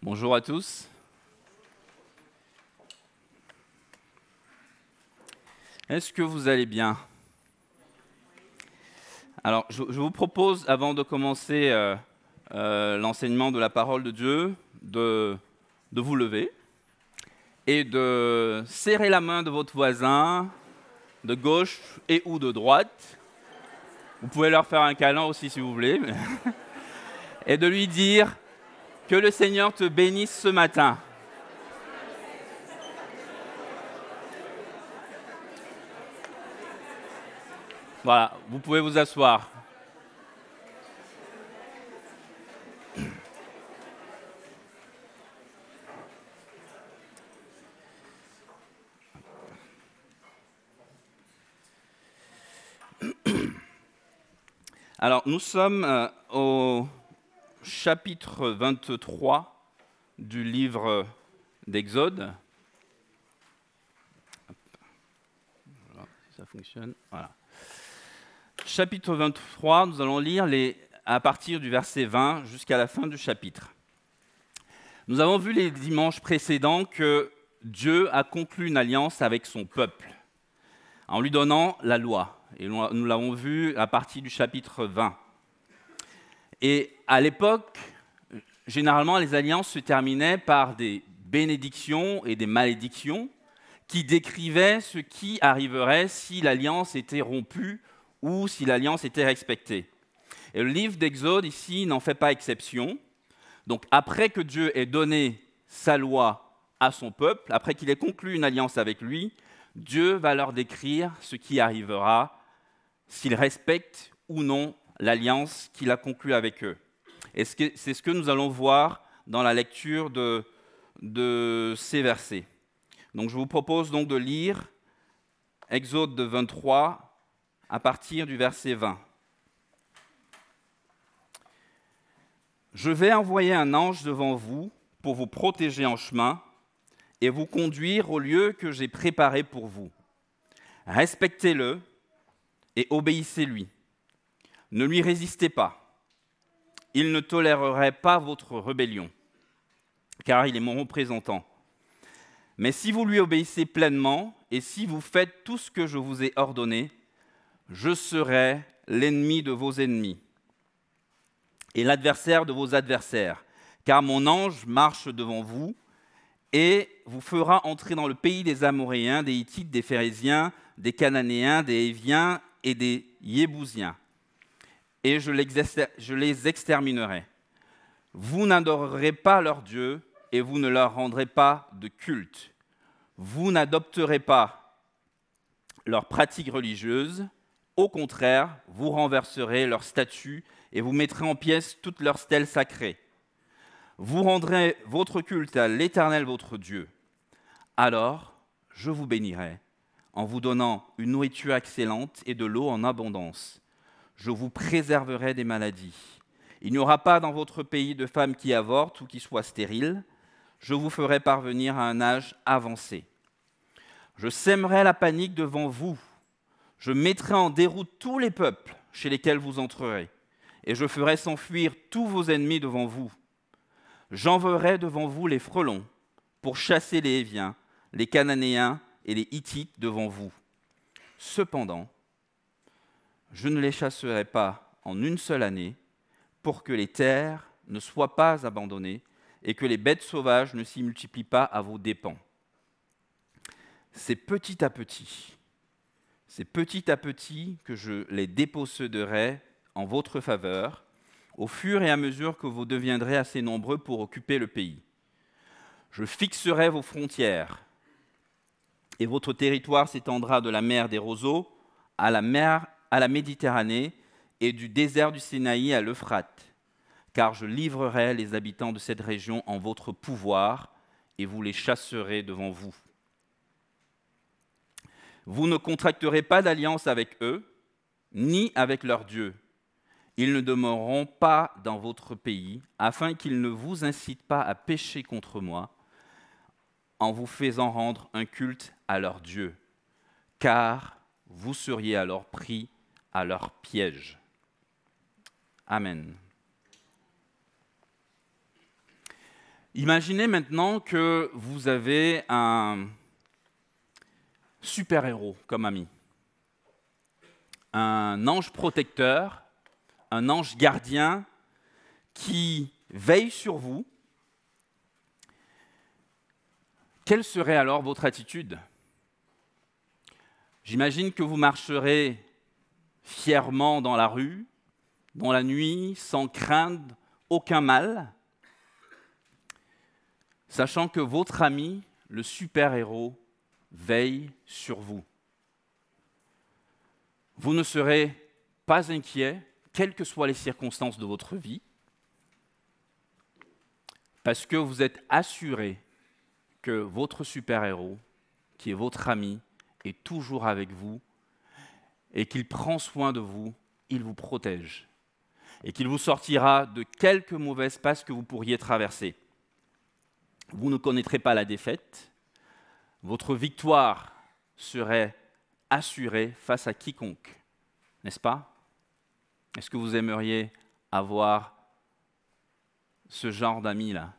Bonjour à tous. Est-ce que vous allez bien Alors, je, vous propose, avant de commencer euh, euh, l'enseignement de la parole de Dieu, de, de vous lever et de serrer la main de votre voisin, de gauche et ou de droite. Vous pouvez leur faire un câlin aussi si vous voulez. et de lui dire que le Seigneur te bénisse ce matin. Voilà, vous pouvez vous asseoir. Alors, nous sommes euh, au chapitre 23 du livre d'Exode. Ça fonctionne. Voilà. Chapitre 23, nous allons lire les, à partir du verset 20 jusqu'à la fin du chapitre. Nous avons vu les dimanches précédents que Dieu a conclu une alliance avec son peuple en lui donnant la loi. Et nous l'avons vu à partir du chapitre 20. Et à l'époque, généralement, les alliances se terminaient par des bénédictions et des malédictions qui décrivaient ce qui arriverait si l'alliance était rompue ou si l'alliance était respectée. le livre d'Exode ici n'en fait pas exception. Donc après que Dieu ait donné sa loi à son peuple, après qu'il ait conclu une alliance avec lui, Dieu va leur décrire ce qui arrivera s'ils respectent ou non l'alliance qu'il a conclue avec eux. Et c'est ce que nous allons voir dans la lecture de, ces versets. Donc je vous propose donc de lire Exode de 23 à partir du verset 20. Je vais envoyer un ange devant vous pour vous protéger en chemin et vous conduire au lieu que j'ai préparé pour vous. Respectez-le et obéissez-lui. Ne lui résistez pas, il ne tolérerait pas votre rébellion, car il est mon représentant. Mais si vous lui obéissez pleinement, et si vous faites tout ce que je vous ai ordonné, je serai l'ennemi de vos ennemis et l'adversaire de vos adversaires, car mon ange marche devant vous et vous fera entrer dans le pays des Amoréens, des Hittites, des Phérésiens, des Cananéens, des Héviens et des Yébousiens et je les exterminerai. Vous n'adorerez pas leur Dieu et vous ne leur rendrez pas de culte. Vous n'adopterez pas leurs pratiques religieuses. Au contraire, vous renverserez leurs statues et vous mettrez en pièces toutes leurs stèles sacrées. Vous rendrez votre culte à l'Éternel votre Dieu. Alors, je vous bénirai en vous donnant une nourriture excellente et de l'eau en abondance je vous préserverai des maladies. Il n'y aura pas dans votre pays de femmes qui avortent ou qui soient stériles. Je vous ferai parvenir à un âge avancé. Je sèmerai la panique devant vous. Je mettrai en déroute tous les peuples chez lesquels vous entrerez. Et je ferai s'enfuir tous vos ennemis devant vous. J'enverrai devant vous les frelons pour chasser les Héviens, les Cananéens et les Hittites devant vous. Cependant, je ne les chasserai pas en une seule année, pour que les terres ne soient pas abandonnées et que les bêtes sauvages ne s'y multiplient pas à vos dépens. C'est petit à petit, c'est petit à petit que je les déposséderai en votre faveur, au fur et à mesure que vous deviendrez assez nombreux pour occuper le pays. Je fixerai vos frontières, et votre territoire s'étendra de la mer des roseaux à la mer à la Méditerranée et du désert du Sinaï à l'Euphrate, car je livrerai les habitants de cette région en votre pouvoir, et vous les chasserez devant vous. Vous ne contracterez pas d'alliance avec eux, ni avec leur dieu. Ils ne demeureront pas dans votre pays, afin qu'ils ne vous incitent pas à pécher contre moi, en vous faisant rendre un culte à leur dieu, car vous seriez alors pris à leur piège. Amen. Imaginez maintenant que vous avez un super-héros comme ami, un ange protecteur, un ange gardien qui veille sur vous. Quelle serait alors votre attitude J'imagine que vous marcherez fièrement dans la rue, dans la nuit, sans craindre aucun mal, sachant que votre ami, le super-héros, veille sur vous. Vous ne serez pas inquiet, quelles que soient les circonstances de votre vie, parce que vous êtes assuré que votre super-héros, qui est votre ami, est toujours avec vous et qu'il prend soin de vous, il vous protège et qu'il vous sortira de quelque mauvaise passe que vous pourriez traverser. Vous ne connaîtrez pas la défaite, votre victoire serait assurée face à quiconque, n'est-ce pas Est-ce que vous aimeriez avoir ce genre d'amis-là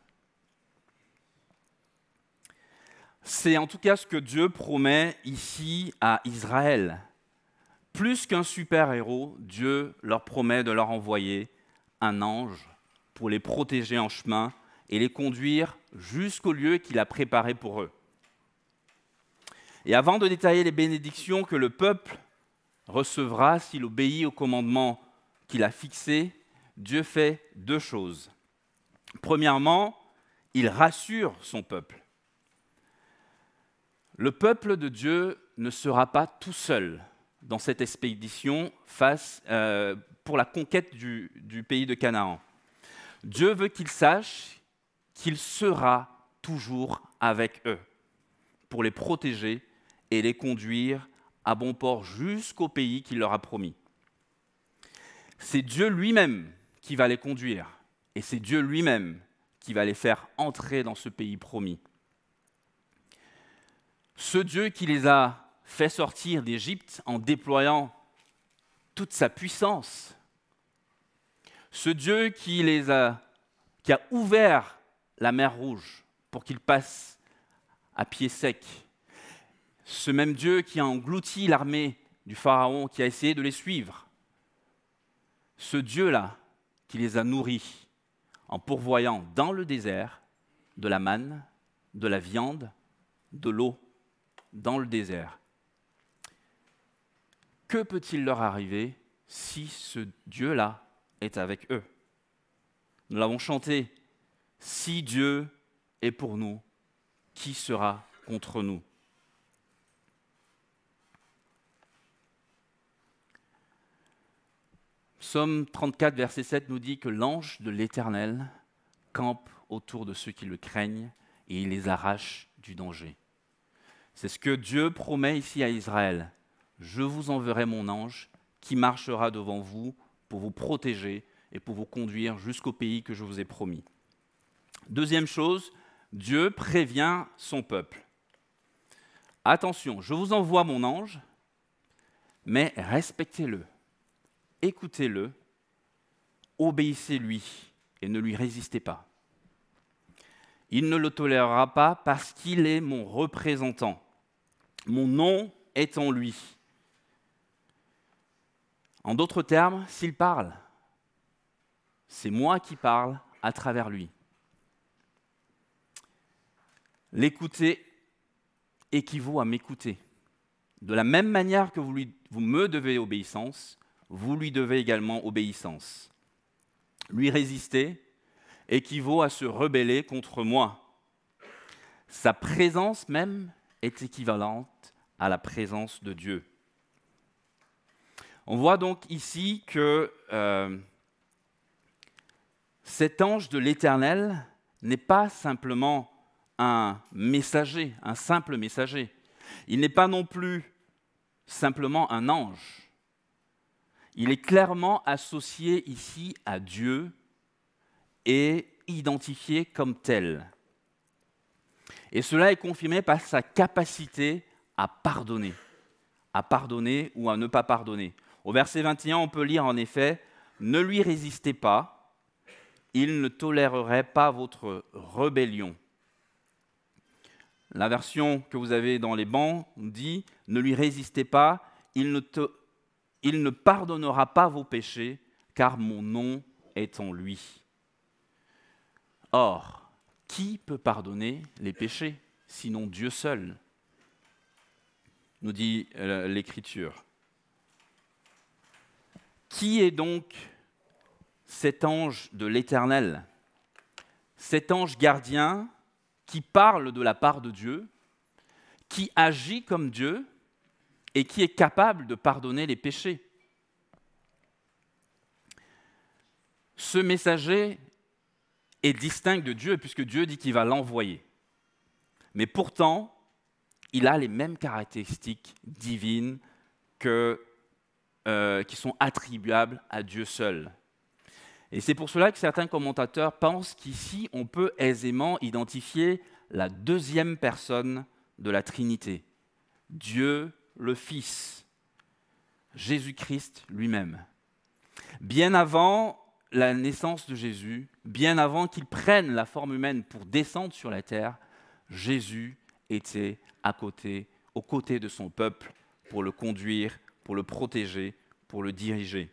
C'est en tout cas ce que Dieu promet ici à Israël. Plus qu'un super-héros, Dieu leur promet de leur envoyer un ange pour les protéger en chemin et les conduire jusqu'au lieu qu'il a préparé pour eux. Et avant de détailler les bénédictions que le peuple recevra s'il obéit au commandement qu'il a fixé, Dieu fait deux choses. Premièrement, il rassure son peuple. Le peuple de Dieu ne sera pas tout seul dans cette expédition face, euh, pour la conquête du, du pays de Canaan. Dieu veut qu'ils sachent qu'il sera toujours avec eux pour les protéger et les conduire à bon port jusqu'au pays qu'il leur a promis. C'est Dieu lui-même qui va les conduire et c'est Dieu lui-même qui va les faire entrer dans ce pays promis. Ce Dieu qui les a fait sortir d'Égypte en déployant toute sa puissance. Ce Dieu qui, les a, qui a ouvert la mer Rouge pour qu'ils passent à pied sec. Ce même Dieu qui a englouti l'armée du Pharaon, qui a essayé de les suivre. Ce Dieu-là qui les a nourris en pourvoyant dans le désert de la manne, de la viande, de l'eau, dans le désert que peut-il leur arriver si ce Dieu-là est avec eux Nous l'avons chanté, si Dieu est pour nous, qui sera contre nous Psaume 34, verset 7 nous dit que l'ange de l'Éternel campe autour de ceux qui le craignent et il les arrache du danger. C'est ce que Dieu promet ici à Israël. Je vous enverrai mon ange qui marchera devant vous pour vous protéger et pour vous conduire jusqu'au pays que je vous ai promis. Deuxième chose, Dieu prévient son peuple. Attention, je vous envoie mon ange, mais respectez-le, écoutez-le, obéissez-lui et ne lui résistez pas. Il ne le tolérera pas parce qu'il est mon représentant. Mon nom est en lui. En d'autres termes, s'il parle, c'est moi qui parle à travers lui. L'écouter équivaut à m'écouter. De la même manière que vous, lui, me devez obéissance, vous lui devez également obéissance. Lui résister équivaut à se rebeller contre moi. Sa présence même est équivalente à la présence de Dieu. On voit donc ici que euh, cet ange de l'Éternel n'est pas simplement un messager, un simple messager. Il n'est pas non plus simplement un ange. Il est clairement associé ici à Dieu et identifié comme tel. Et cela est confirmé par sa capacité à pardonner, à pardonner ou à ne pas pardonner. Au verset 21, on peut lire en effet, Ne lui résistez pas, il ne tolérerait pas votre rébellion. La version que vous avez dans les bancs dit, Ne lui résistez pas, il ne, il ne pardonnera pas vos péchés, car mon nom est en lui. Or, qui peut pardonner les péchés sinon Dieu seul nous dit euh, l'Écriture. Qui est donc cet ange de l'Éternel Cet ange gardien qui parle de la part de Dieu, qui agit comme Dieu et qui est capable de pardonner les péchés. Ce messager est distinct de Dieu puisque Dieu dit qu'il va l'envoyer. Mais pourtant, il a les mêmes caractéristiques divines que euh, qui sont attribuables à Dieu seul. Et c'est pour cela que certains commentateurs pensent qu'ici, on peut aisément identifier la deuxième personne de la Trinité, Dieu le Fils, Jésus-Christ lui-même. Bien avant la naissance de Jésus, bien avant qu'il prenne la forme humaine pour descendre sur la terre, Jésus était à côté, aux côtés de son peuple pour le conduire pour le protéger, pour le diriger.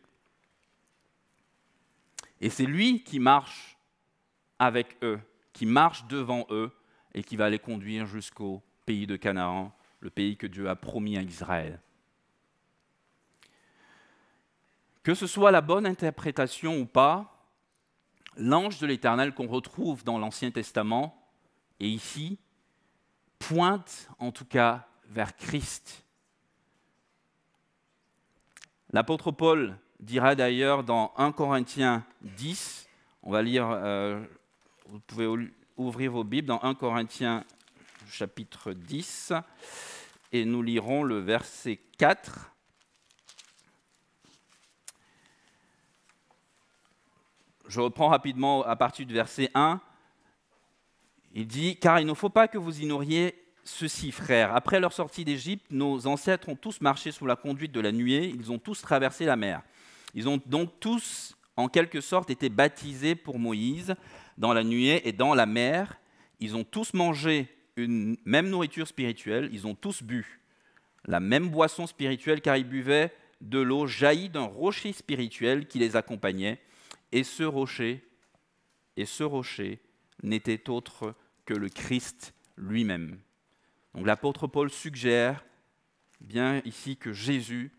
Et c'est lui qui marche avec eux, qui marche devant eux et qui va les conduire jusqu'au pays de Canaan, le pays que Dieu a promis à Israël. Que ce soit la bonne interprétation ou pas, l'ange de l'Éternel qu'on retrouve dans l'Ancien Testament et ici pointe en tout cas vers Christ L'apôtre Paul dira d'ailleurs dans 1 Corinthiens 10, on va lire, euh, vous pouvez ouvrir vos Bibles dans 1 Corinthiens chapitre 10, et nous lirons le verset 4. Je reprends rapidement à partir du verset 1. Il dit, car il ne faut pas que vous ignoriez Ceci, frères, après leur sortie d'Égypte, nos ancêtres ont tous marché sous la conduite de la nuée, ils ont tous traversé la mer. Ils ont donc tous, en quelque sorte, été baptisés pour Moïse dans la nuée et dans la mer. Ils ont tous mangé une même nourriture spirituelle, ils ont tous bu la même boisson spirituelle car ils buvaient de l'eau jaillie d'un rocher spirituel qui les accompagnait. Et ce rocher, et ce rocher n'était autre que le Christ lui-même. Donc l'apôtre Paul suggère bien ici que Jésus,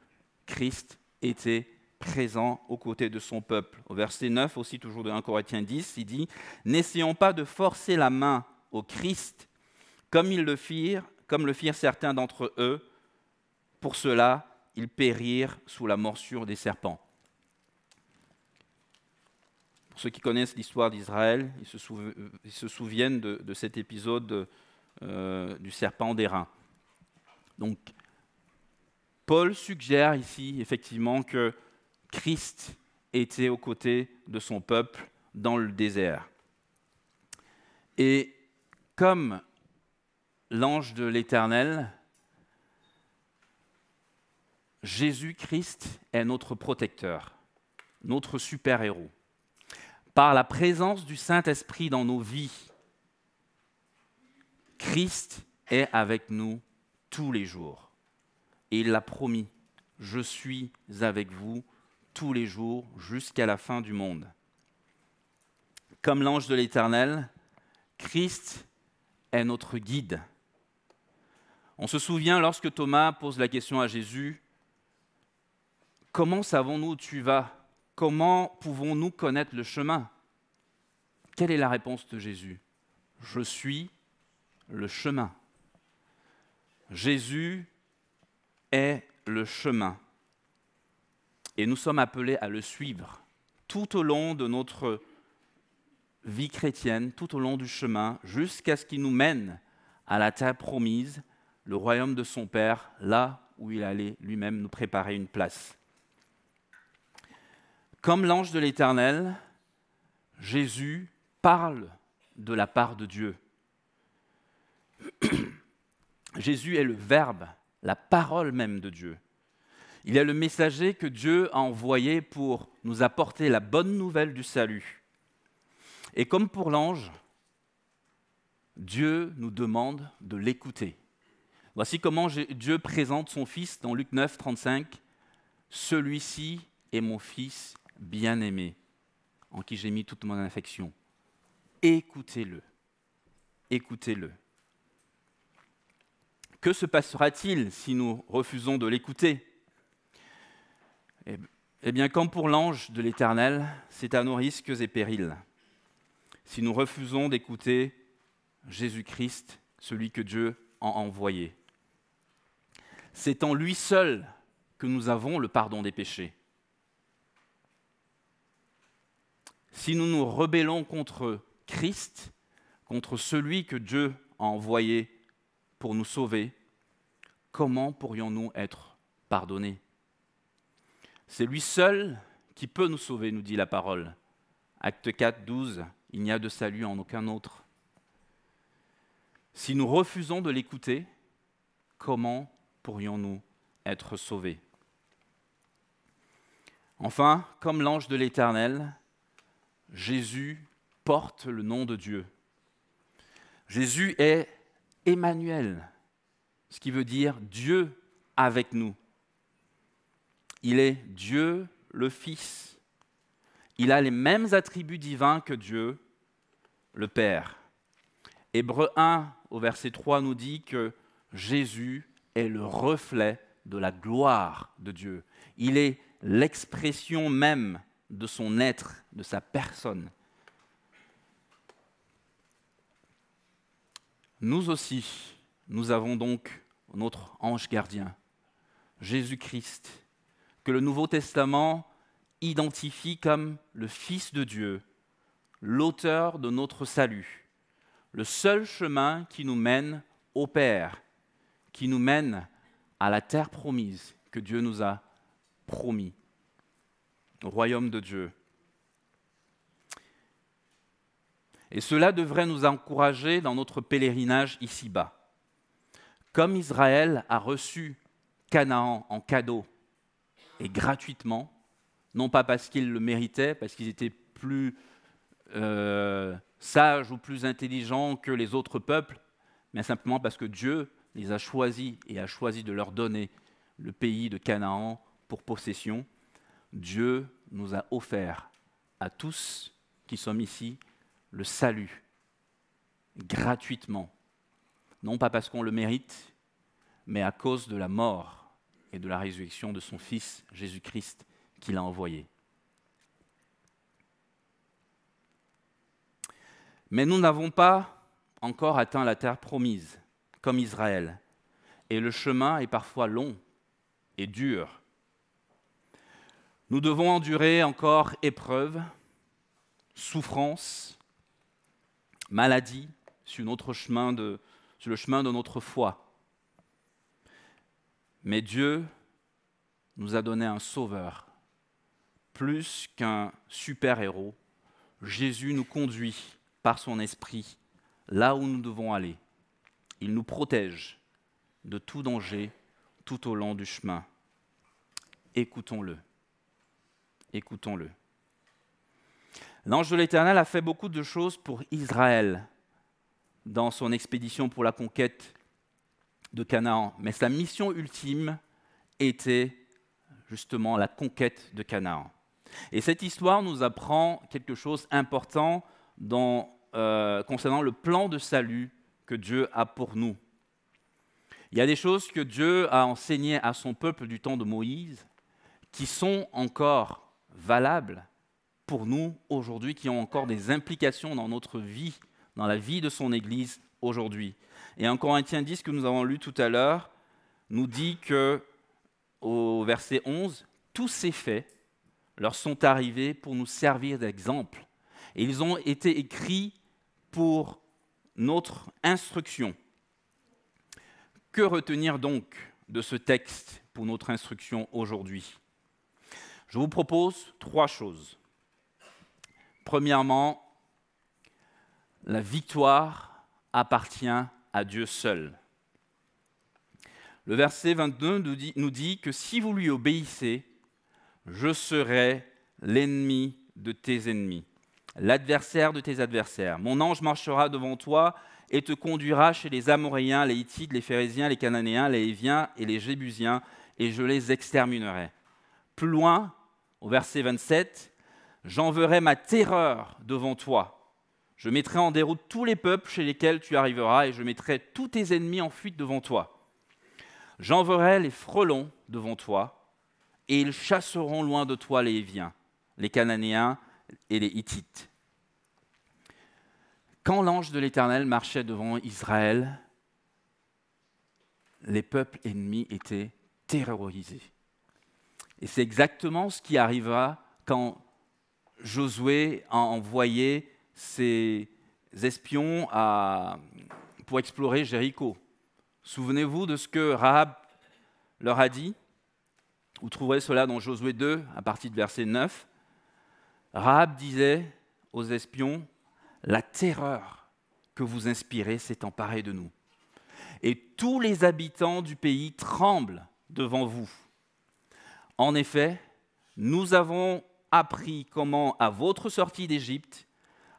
Christ, était présent aux côtés de son peuple. Au verset 9 aussi, toujours de 1 Corinthiens 10, il dit, N'essayons pas de forcer la main au Christ, comme ils le firent, comme le firent certains d'entre eux. Pour cela, ils périrent sous la morsure des serpents. Pour ceux qui connaissent l'histoire d'Israël, ils, se souviennent de, de cet épisode euh, du serpent des reins. Donc, Paul suggère ici effectivement que Christ était aux côtés de son peuple dans le désert. Et comme l'ange de l'Éternel, Jésus-Christ est notre protecteur, notre super-héros. Par la présence du Saint-Esprit dans nos vies, Christ est avec nous tous les jours. Et il l'a promis, je suis avec vous tous les jours jusqu'à la fin du monde. Comme l'ange de l'Éternel, Christ est notre guide. On se souvient lorsque Thomas pose la question à Jésus, comment savons-nous où tu vas Comment pouvons-nous connaître le chemin Quelle est la réponse de Jésus Je suis le chemin. Jésus est le chemin. Et nous sommes appelés à le suivre tout au long de notre vie chrétienne, tout au long du chemin, jusqu'à ce qu'il nous mène à la terre promise, le royaume de son Père, là où il allait lui-même nous préparer une place. Comme l'ange de l'Éternel, Jésus parle de la part de Dieu. Jésus est le Verbe, la parole même de Dieu. Il est le messager que Dieu a envoyé pour nous apporter la bonne nouvelle du salut. Et comme pour l'ange, Dieu nous demande de l'écouter. Voici comment Dieu présente son Fils dans Luc 9, 35. Celui-ci est mon Fils bien-aimé, en qui j'ai mis toute mon affection. Écoutez-le. Écoutez-le. Que se passera-t-il si nous refusons de l'écouter eh, eh bien, comme pour l'ange de l'Éternel, c'est à nos risques et périls. Si nous refusons d'écouter Jésus-Christ, celui que Dieu a envoyé. C'est en lui seul que nous avons le pardon des péchés. Si nous nous rebellons contre Christ, contre celui que Dieu a envoyé pour nous sauver, comment pourrions-nous être pardonnés C'est lui seul qui peut nous sauver, nous dit la parole. Acte 4, 12, il n'y a de salut en aucun autre. Si nous refusons de l'écouter, comment pourrions-nous être sauvés Enfin, comme l'ange de l'Éternel, Jésus porte le nom de Dieu. Jésus est Emmanuel, ce qui veut dire Dieu avec nous. Il est Dieu le Fils. Il a les mêmes attributs divins que Dieu le Père. Hébreu 1 au verset 3 nous dit que Jésus est le reflet de la gloire de Dieu. Il est l'expression même de son être, de sa personne. Nous aussi, nous avons donc notre ange gardien, Jésus-Christ, que le Nouveau Testament identifie comme le Fils de Dieu, l'auteur de notre salut, le seul chemin qui nous mène au Père, qui nous mène à la terre promise que Dieu nous a promis, au royaume de Dieu. Et cela devrait nous encourager dans notre pèlerinage ici-bas. Comme Israël a reçu Canaan en cadeau et gratuitement, non pas parce qu'ils le méritaient, parce qu'ils étaient plus euh, sages ou plus intelligents que les autres peuples, mais simplement parce que Dieu les a choisis et a choisi de leur donner le pays de Canaan pour possession, Dieu nous a offert à tous qui sommes ici le salut gratuitement, non pas parce qu'on le mérite, mais à cause de la mort et de la résurrection de son Fils Jésus-Christ qu'il a envoyé. Mais nous n'avons pas encore atteint la terre promise, comme Israël, et le chemin est parfois long et dur. Nous devons endurer encore épreuves, souffrances, maladie, sur, notre chemin de, le chemin de notre foi. Mais Dieu nous a donné un sauveur, plus qu'un super-héros. Jésus nous conduit par son esprit là où nous devons aller. Il nous protège de tout danger tout au long du chemin. Écoutons-le. Écoutons-le. L'ange de l'Éternel a fait beaucoup de choses pour Israël dans son expédition pour la conquête de Canaan, mais sa mission ultime était justement la conquête de Canaan. Et cette histoire nous apprend quelque chose d'important euh, concernant le plan de salut que Dieu a pour nous. Il y a des choses que Dieu a enseignées à son peuple du temps de Moïse qui sont encore valables pour nous aujourd'hui qui ont encore des implications dans notre vie, dans la vie de son Église aujourd'hui. Et un Corinthiens 10 que nous avons lu tout à l'heure nous dit que au verset 11, tous ces faits leur sont arrivés pour nous servir d'exemple. Et ils ont été écrits pour notre instruction. Que retenir donc de ce texte pour notre instruction aujourd'hui Je vous propose trois choses. Premièrement, la victoire appartient à Dieu seul. Le verset 22 nous dit, que si vous lui obéissez, je serai l'ennemi de tes ennemis, l'adversaire de tes adversaires. Mon ange marchera devant toi et te conduira chez les Amoréens, les Hittites, les Phérésiens, les Cananéens, les Héviens et les Jébusiens, et je les exterminerai. Plus loin, au verset 27, J'enverrai ma terreur devant toi. Je mettrai en déroute tous les peuples chez lesquels tu arriveras et je mettrai tous tes ennemis en fuite devant toi. J'enverrai les frelons devant toi et ils chasseront loin de toi les Héviens, les Cananéens et les Hittites. Quand l'ange de l'Éternel marchait devant Israël, les peuples ennemis étaient terrorisés. Et c'est exactement ce qui arrivera quand Josué a envoyé ses espions pour explorer Jéricho. Souvenez-vous de ce que Rahab leur a dit. Vous trouverez cela dans Josué 2 à partir du verset 9. Rahab disait aux espions, la terreur que vous inspirez s'est emparée de nous. Et tous les habitants du pays tremblent devant vous. En effet, nous avons appris comment, à votre sortie d'Égypte,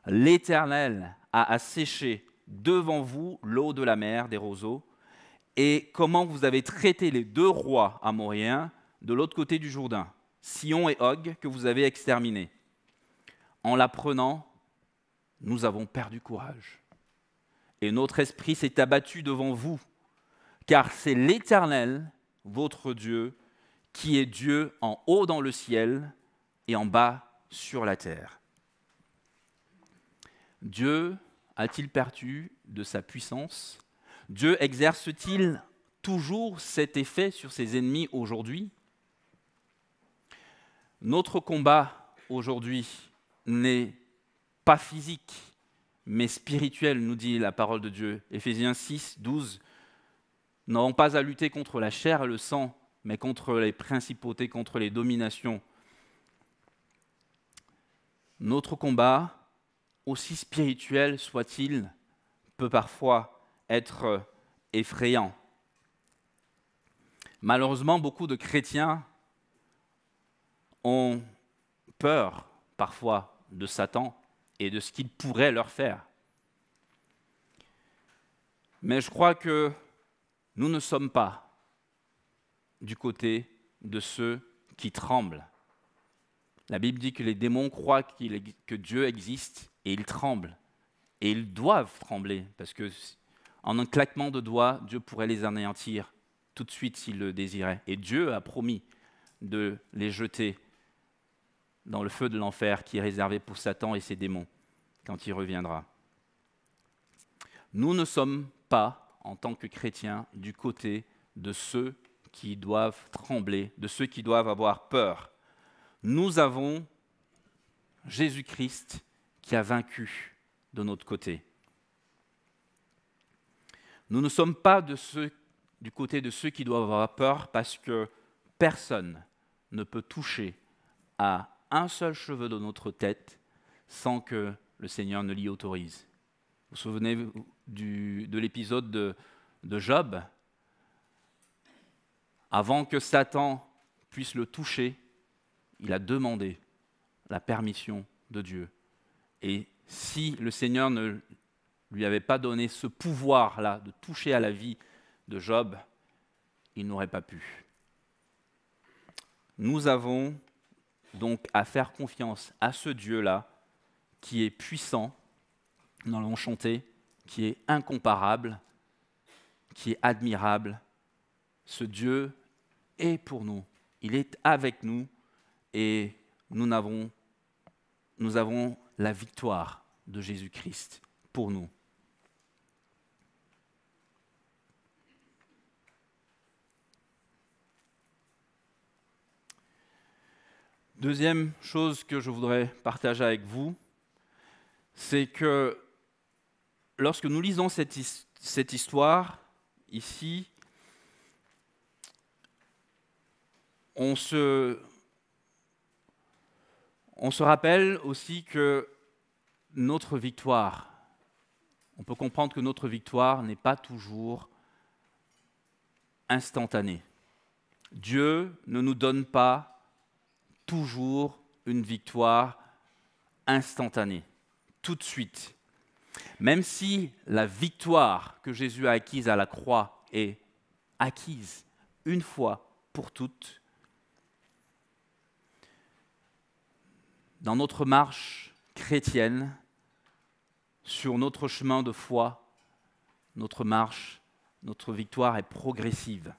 l'Éternel a asséché devant vous l'eau de la mer des roseaux, et comment vous avez traité les deux rois amoriens de l'autre côté du Jourdain, Sion et Og, que vous avez exterminés. En l'apprenant, nous avons perdu courage, et notre esprit s'est abattu devant vous, car c'est l'Éternel, votre Dieu, qui est Dieu en haut dans le ciel, et en bas sur la terre. Dieu a-t-il perdu de sa puissance Dieu exerce-t-il toujours cet effet sur ses ennemis aujourd'hui Notre combat aujourd'hui n'est pas physique, mais spirituel, nous dit la parole de Dieu. Éphésiens 6, 12. n'avons pas à lutter contre la chair et le sang, mais contre les principautés, contre les dominations, notre combat, aussi spirituel soit-il, peut parfois être effrayant. Malheureusement, beaucoup de chrétiens ont peur parfois de Satan et de ce qu'il pourrait leur faire. Mais je crois que nous ne sommes pas du côté de ceux qui tremblent la Bible dit que les démons croient que Dieu existe et ils tremblent. Et ils doivent trembler, parce que en un claquement de doigts, Dieu pourrait les anéantir tout de suite s'il le désirait. Et Dieu a promis de les jeter dans le feu de l'enfer qui est réservé pour Satan et ses démons quand il reviendra. Nous ne sommes pas, en tant que chrétiens, du côté de ceux qui doivent trembler, de ceux qui doivent avoir peur nous avons Jésus-Christ qui a vaincu de notre côté. Nous ne sommes pas du côté de ceux qui doivent avoir peur parce que personne ne peut toucher à un seul cheveu de notre tête sans que le Seigneur ne l'y autorise. Vous vous souvenez de l'épisode de Job Avant que Satan puisse le toucher, il a demandé la permission de Dieu. Et si le Seigneur ne lui avait pas donné ce pouvoir-là de toucher à la vie de Job, il n'aurait pas pu. Nous avons donc à faire confiance à ce Dieu-là qui est puissant, nous l'avons chanté, qui est incomparable, qui est admirable. Ce Dieu est pour nous, il est avec nous, et nous avons, la victoire de Jésus-Christ pour nous. Deuxième chose que je voudrais partager avec vous, c'est que lorsque nous lisons cette histoire, ici, on se, on se rappelle aussi que notre victoire, on peut comprendre que notre victoire n'est pas toujours instantanée. Dieu ne nous donne pas toujours une victoire instantanée, tout de suite. Même si la victoire que Jésus a acquise à la croix est acquise une fois pour toutes, dans notre marche chrétienne, sur notre chemin de foi, notre marche, notre victoire est progressive.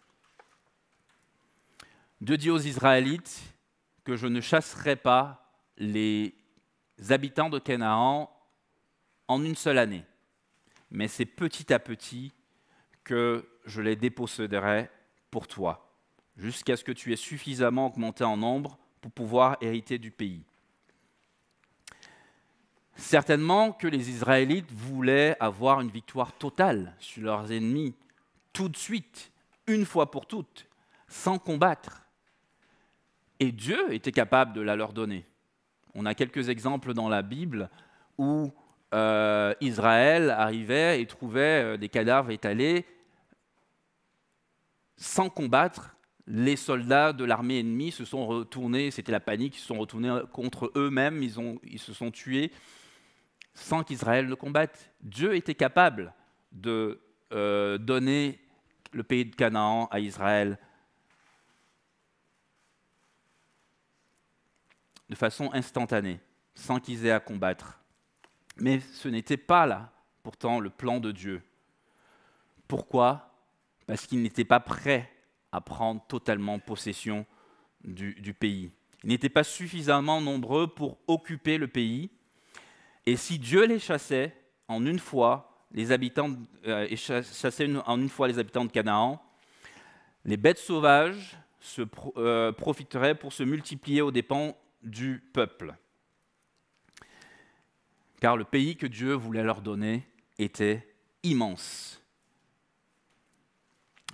Dieu dit aux Israélites que je ne chasserai pas les habitants de Canaan en une seule année, mais c'est petit à petit que je les déposséderai pour toi, jusqu'à ce que tu aies suffisamment augmenté en nombre pour pouvoir hériter du pays. Certainement que les Israélites voulaient avoir une victoire totale sur leurs ennemis, tout de suite, une fois pour toutes, sans combattre. Et Dieu était capable de la leur donner. On a quelques exemples dans la Bible où euh, Israël arrivait et trouvait euh, des cadavres étalés sans combattre. Les soldats de l'armée ennemie se sont retournés, c'était la panique, ils se sont retournés contre eux-mêmes, ils se sont tués sans qu'Israël ne combatte. Dieu était capable de euh, donner le pays de Canaan à Israël de façon instantanée, sans qu'ils aient à combattre. Mais ce n'était pas là, pourtant, le plan de Dieu. Pourquoi Parce qu'ils n'étaient pas prêts à prendre totalement possession du, du pays. Ils n'étaient pas suffisamment nombreux pour occuper le pays et si Dieu les chassait en une fois, les habitants, euh, en une fois les habitants de Canaan, les bêtes sauvages se euh, profiteraient pour se multiplier aux dépens du peuple. Car le pays que Dieu voulait leur donner était immense.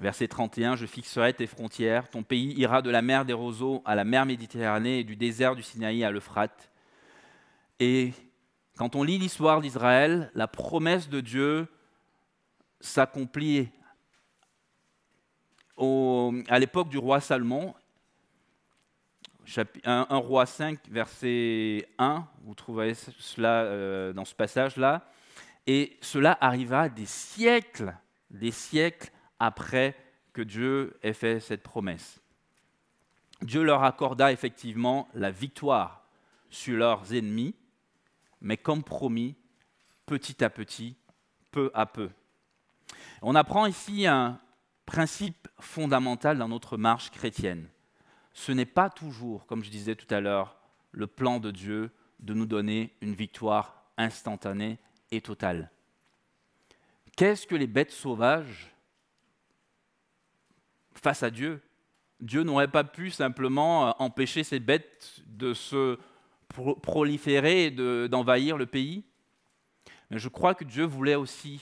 Verset 31, je fixerai tes frontières, ton pays ira de la mer des roseaux à la mer Méditerranée et du désert du Sinaï à l'Euphrate, et quand on lit l'histoire d'Israël, la promesse de Dieu s'accomplit à l'époque du roi Salomon. 1 roi 5, verset 1, vous trouverez cela euh, dans ce passage-là. Et cela arriva des siècles, des siècles après que Dieu ait fait cette promesse. Dieu leur accorda effectivement la victoire sur leurs ennemis, mais comme promis, petit à petit, peu à peu. On apprend ici un principe fondamental dans notre marche chrétienne. Ce n'est pas toujours, comme je disais tout à l'heure, le plan de Dieu de nous donner une victoire instantanée et totale. Qu'est-ce que les bêtes sauvages face à Dieu Dieu n'aurait pas pu simplement euh, empêcher ces bêtes de se proliférer et d'envahir le pays. Mais je crois que Dieu voulait aussi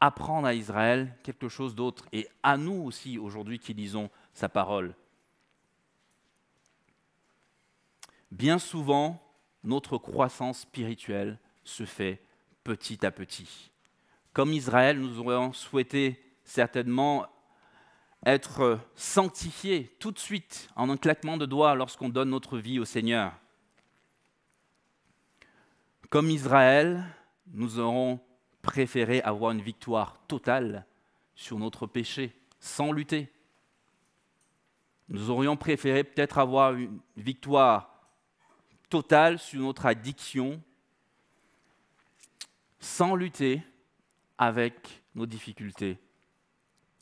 apprendre à Israël quelque chose d'autre et à nous aussi aujourd'hui qui lisons sa parole. Bien souvent, notre croissance spirituelle se fait petit à petit. Comme Israël, nous aurions souhaité certainement être sanctifiés tout de suite en un claquement de doigts lorsqu'on donne notre vie au Seigneur. Comme Israël, nous aurons préféré avoir une victoire totale sur notre péché, sans lutter. Nous aurions préféré peut-être avoir une victoire totale sur notre addiction, sans lutter avec nos difficultés.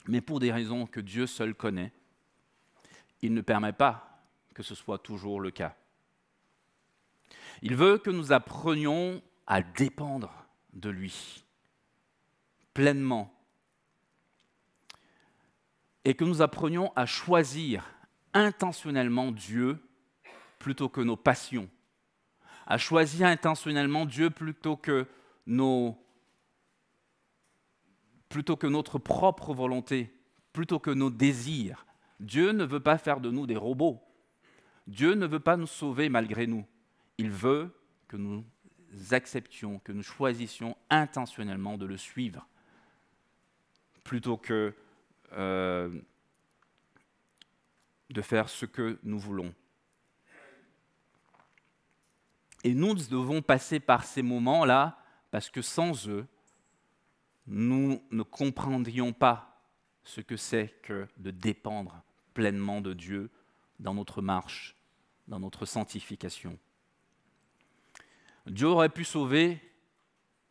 Mais pour des raisons que Dieu seul connaît, il ne permet pas que ce soit toujours le cas. Il veut que nous apprenions à dépendre de lui pleinement et que nous apprenions à choisir intentionnellement Dieu plutôt que nos passions, à choisir intentionnellement Dieu plutôt que nos plutôt que notre propre volonté, plutôt que nos désirs. Dieu ne veut pas faire de nous des robots. Dieu ne veut pas nous sauver malgré nous. Il veut que nous acceptions, que nous choisissions intentionnellement de le suivre, plutôt que euh, de faire ce que nous voulons. Et nous devons passer par ces moments-là, parce que sans eux, nous ne comprendrions pas ce que c'est que de dépendre pleinement de Dieu dans notre marche, dans notre sanctification. Dieu aurait pu sauver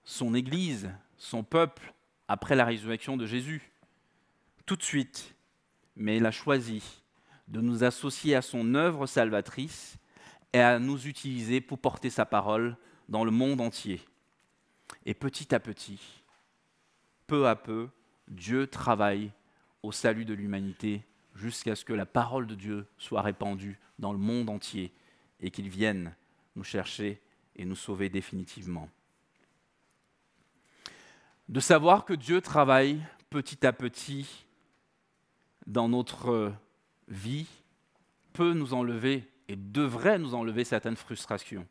son Église, son peuple, après la résurrection de Jésus, tout de suite, mais il a choisi de nous associer à son œuvre salvatrice et à nous utiliser pour porter sa parole dans le monde entier. Et petit à petit, peu à peu, Dieu travaille au salut de l'humanité jusqu'à ce que la parole de Dieu soit répandue dans le monde entier et qu'il vienne nous chercher et nous sauver définitivement. De savoir que Dieu travaille petit à petit dans notre vie peut nous enlever et devrait nous enlever certaines frustrations.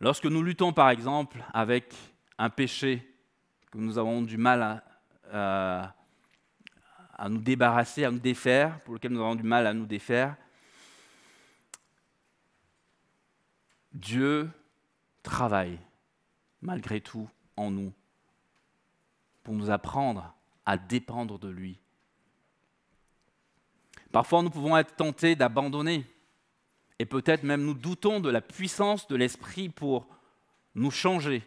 Lorsque nous luttons par exemple avec un péché que nous avons du mal à, à nous débarrasser, à nous défaire, pour lequel nous avons du mal à nous défaire, Dieu travaille malgré tout en nous pour nous apprendre à dépendre de lui. Parfois, nous pouvons être tentés d'abandonner et peut-être même nous doutons de la puissance de l'Esprit pour nous changer.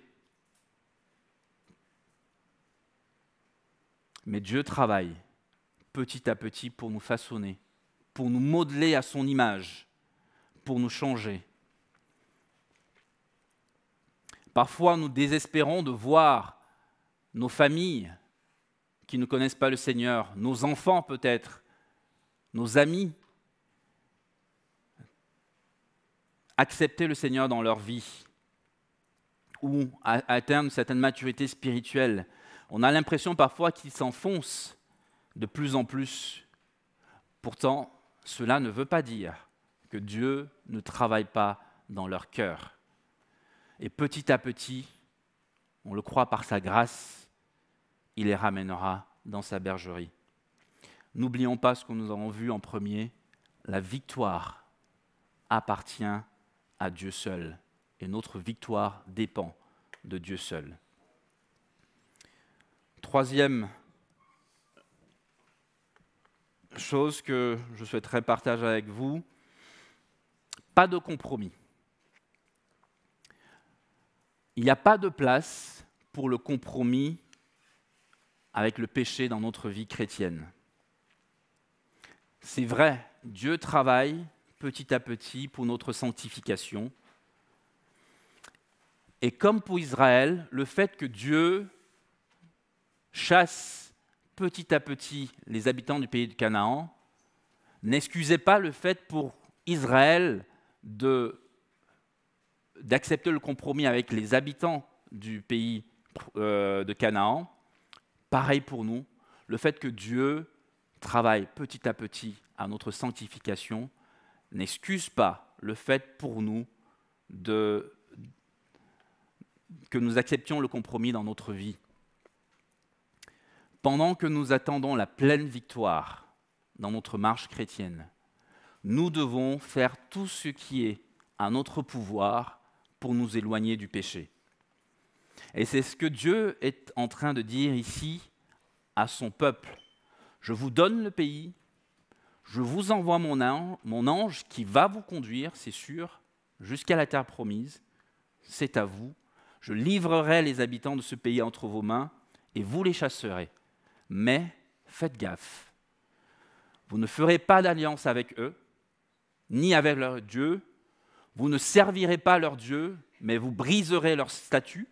Mais Dieu travaille petit à petit pour nous façonner, pour nous modeler à son image, pour nous changer. Parfois, nous désespérons de voir nos familles qui ne connaissent pas le Seigneur, nos enfants peut-être, nos amis, accepter le Seigneur dans leur vie ou atteindre une certaine maturité spirituelle. On a l'impression parfois qu'ils s'enfoncent de plus en plus. Pourtant, cela ne veut pas dire que Dieu ne travaille pas dans leur cœur. Et petit à petit, on le croit par sa grâce, il les ramènera dans sa bergerie. N'oublions pas ce que nous avons vu en premier, la victoire appartient à Dieu seul, et notre victoire dépend de Dieu seul. Troisième chose que je souhaiterais partager avec vous, pas de compromis. Il n'y a pas de place pour le compromis avec le péché dans notre vie chrétienne. C'est vrai, Dieu travaille petit à petit pour notre sanctification. Et comme pour Israël, le fait que Dieu chasse petit à petit les habitants du pays de Canaan n'excusait pas le fait pour Israël de d'accepter le compromis avec les habitants du pays euh, de Canaan, pareil pour nous, le fait que Dieu travaille petit à petit à notre sanctification n'excuse pas le fait pour nous de, que nous acceptions le compromis dans notre vie. Pendant que nous attendons la pleine victoire dans notre marche chrétienne, nous devons faire tout ce qui est à notre pouvoir pour nous éloigner du péché. Et c'est ce que Dieu est en train de dire ici à son peuple. Je vous donne le pays, je vous envoie mon ange, mon ange qui va vous conduire, c'est sûr, jusqu'à la terre promise. C'est à vous. Je livrerai les habitants de ce pays entre vos mains et vous les chasserez. Mais faites gaffe. Vous ne ferez pas d'alliance avec eux, ni avec leur Dieu, vous ne servirez pas leur Dieu, mais vous briserez leur statut.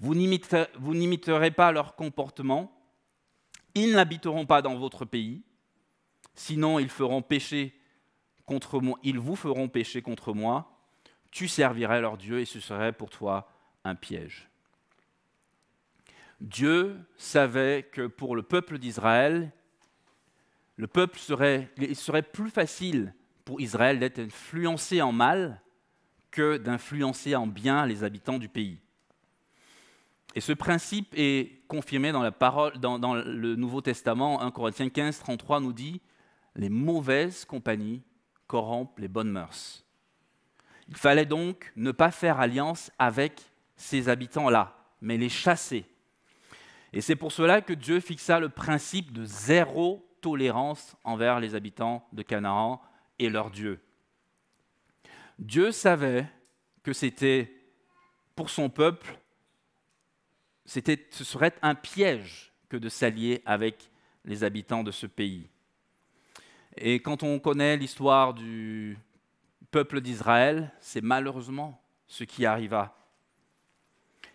Vous n'imiterez pas leur comportement. Ils n'habiteront pas dans votre pays. Sinon, ils, feront pécher contre moi. ils vous feront pécher contre moi. Tu servirais leur Dieu et ce serait pour toi un piège. Dieu savait que pour le peuple d'Israël, le peuple il serait plus facile pour Israël d'être influencé en mal que d'influencer en bien les habitants du pays. Et ce principe est confirmé dans, la parole, dans, le Nouveau Testament. 1 Corinthiens 15, 33 nous dit Les mauvaises compagnies corrompent les bonnes mœurs. Il fallait donc ne pas faire alliance avec ces habitants-là, mais les chasser. Et c'est pour cela que Dieu fixa le principe de zéro tolérance envers les habitants de Canaan et leur Dieu. Dieu savait que c'était pour son peuple, c'était, ce serait un piège que de s'allier avec les habitants de ce pays. Et quand on connaît l'histoire du peuple d'Israël, c'est malheureusement ce qui arriva.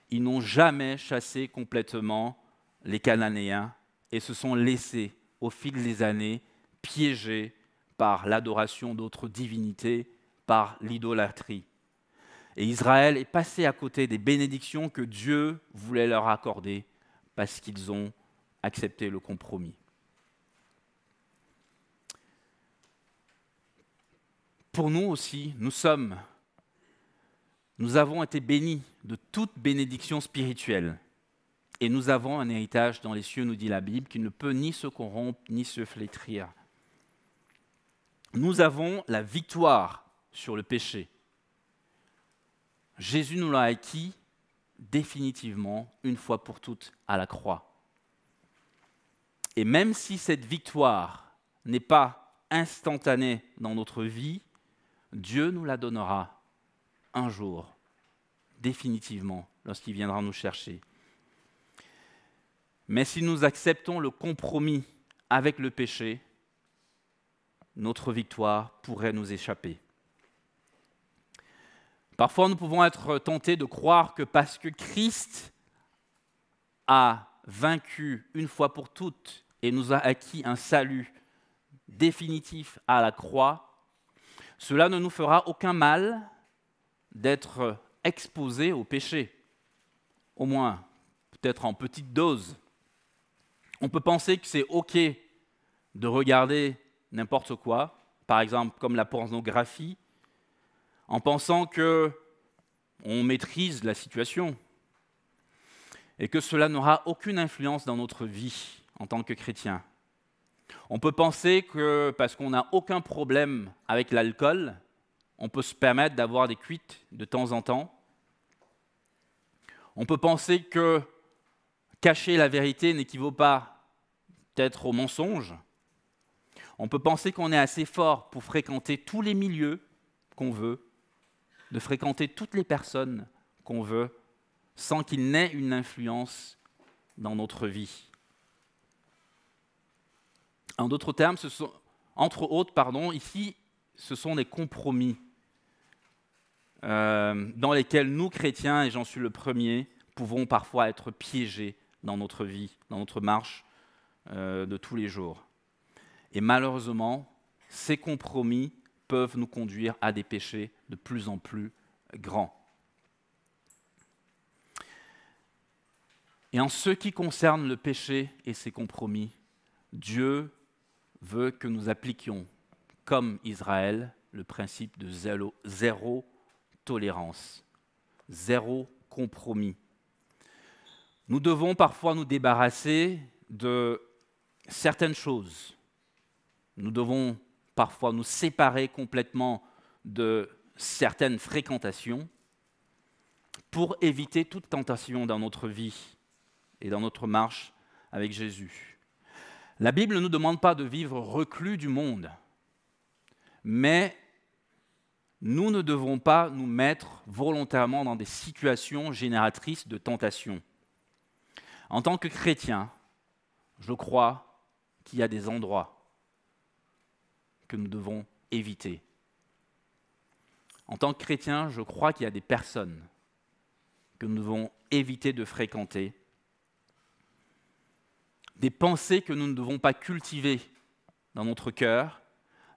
Ils n'ont jamais chassé complètement les Cananéens et se sont laissés, au fil des années, piéger par l'adoration d'autres divinités, par l'idolâtrie. Et Israël est passé à côté des bénédictions que Dieu voulait leur accorder parce qu'ils ont accepté le compromis. Pour nous aussi, nous sommes, nous avons été bénis de toute bénédiction spirituelle. Et nous avons un héritage dans les cieux, nous dit la Bible, qui ne peut ni se corrompre, ni se flétrir nous avons la victoire sur le péché. Jésus nous l'a acquis définitivement, une fois pour toutes, à la croix. Et même si cette victoire n'est pas instantanée dans notre vie, Dieu nous la donnera un jour, définitivement, lorsqu'il viendra nous chercher. Mais si nous acceptons le compromis avec le péché, notre victoire pourrait nous échapper. Parfois, nous pouvons être tentés de croire que parce que Christ a vaincu une fois pour toutes et nous a acquis un salut définitif à la croix, cela ne nous fera aucun mal d'être exposés au péché, au moins peut-être en petite dose. On peut penser que c'est OK de regarder n'importe quoi, par exemple comme la pornographie, en pensant que on maîtrise la situation et que cela n'aura aucune influence dans notre vie en tant que chrétien. On peut penser que parce qu'on n'a aucun problème avec l'alcool, on peut se permettre d'avoir des cuites de temps en temps. On peut penser que cacher la vérité n'équivaut pas peut-être au mensonge. On peut penser qu'on est assez fort pour fréquenter tous les milieux qu'on veut, de fréquenter toutes les personnes qu'on veut, sans qu'il n'ait une influence dans notre vie. En d'autres termes, ce sont, entre autres, pardon, ici, ce sont des compromis euh, dans lesquels nous, chrétiens, et j'en suis le premier, pouvons parfois être piégés dans notre vie, dans notre marche euh, de tous les jours. Et malheureusement, ces compromis peuvent nous conduire à des péchés de plus en plus grands. Et en ce qui concerne le péché et ses compromis, Dieu veut que nous appliquions, comme Israël, le principe de zéro, tolérance, zéro compromis. Nous devons parfois nous débarrasser de certaines choses nous devons parfois nous séparer complètement de certaines fréquentations pour éviter toute tentation dans notre vie et dans notre marche avec Jésus. La Bible ne nous demande pas de vivre reclus du monde, mais nous ne devons pas nous mettre volontairement dans des situations génératrices de tentation. En tant que chrétien, je crois qu'il y a des endroits que nous devons éviter. En tant que chrétien, je crois qu'il y a des personnes que nous devons éviter de fréquenter, des pensées que nous ne devons pas cultiver dans notre cœur,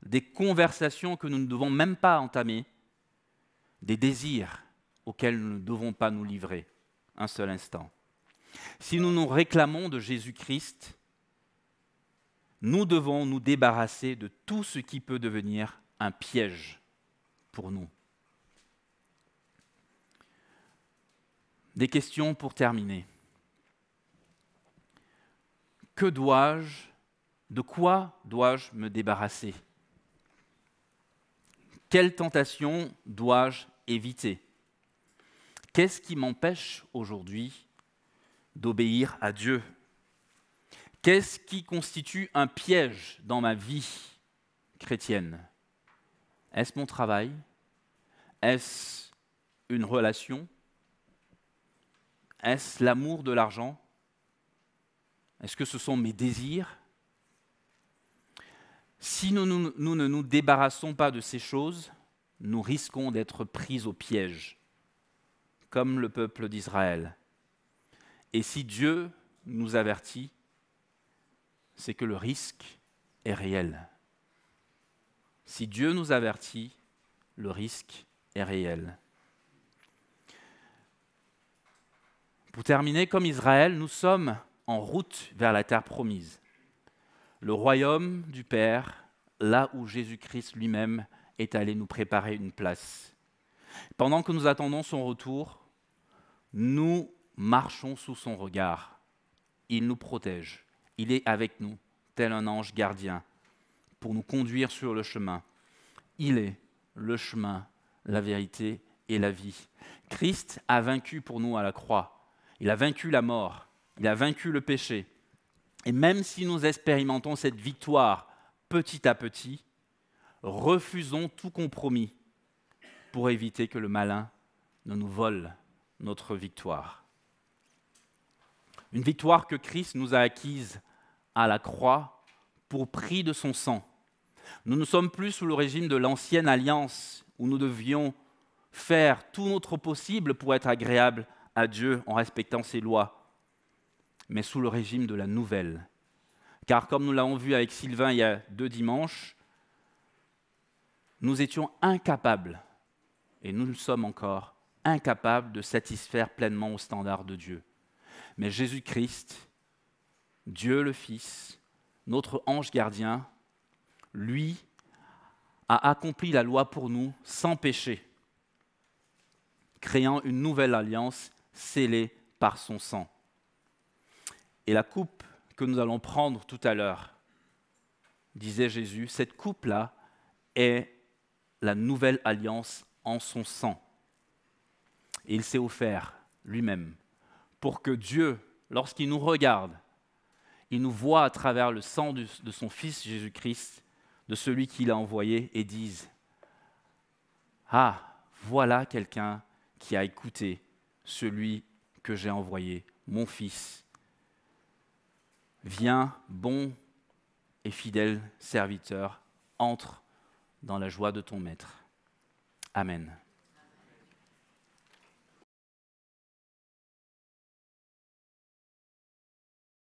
des conversations que nous ne devons même pas entamer, des désirs auxquels nous ne devons pas nous livrer un seul instant. Si nous nous réclamons de Jésus-Christ, nous devons nous débarrasser de tout ce qui peut devenir un piège pour nous. Des questions pour terminer. Que dois-je, de quoi dois-je me débarrasser Quelle tentation dois-je éviter Qu'est-ce qui m'empêche aujourd'hui d'obéir à Dieu Qu'est-ce qui constitue un piège dans ma vie chrétienne Est-ce mon travail Est-ce une relation Est-ce l'amour de l'argent Est-ce que ce sont mes désirs Si nous, ne nous débarrassons pas de ces choses, nous risquons d'être pris au piège, comme le peuple d'Israël. Et si Dieu nous avertit, c'est que le risque est réel. Si Dieu nous avertit, le risque est réel. Pour terminer, comme Israël, nous sommes en route vers la terre promise, le royaume du Père, là où Jésus-Christ lui-même est allé nous préparer une place. Pendant que nous attendons son retour, nous marchons sous son regard. Il nous protège. Il est avec nous, tel un ange gardien, pour nous conduire sur le chemin. Il est le chemin, la vérité et la vie. Christ a vaincu pour nous à la croix. Il a vaincu la mort. Il a vaincu le péché. Et même si nous expérimentons cette victoire petit à petit, refusons tout compromis pour éviter que le malin ne nous vole notre victoire. Une victoire que Christ nous a acquise à la croix pour prix de son sang. Nous ne sommes plus sous le régime de l'ancienne alliance où nous devions faire tout notre possible pour être agréable à Dieu en respectant ses lois, mais sous le régime de la nouvelle. Car comme nous l'avons vu avec Sylvain il y a deux dimanches, nous étions incapables, et nous le sommes encore, incapables de satisfaire pleinement aux standards de Dieu. Mais Jésus-Christ Dieu le Fils, notre ange gardien, lui a accompli la loi pour nous sans péché, créant une nouvelle alliance scellée par son sang. Et la coupe que nous allons prendre tout à l'heure, disait Jésus, cette coupe-là est la nouvelle alliance en son sang. Et il s'est offert lui-même pour que Dieu, lorsqu'il nous regarde, il nous voit à travers le sang de, son Fils Jésus-Christ, de celui qu'il a envoyé, et disent, Ah, voilà quelqu'un qui a écouté celui que j'ai envoyé, mon Fils. Viens, bon et fidèle serviteur, entre dans la joie de ton Maître. Amen.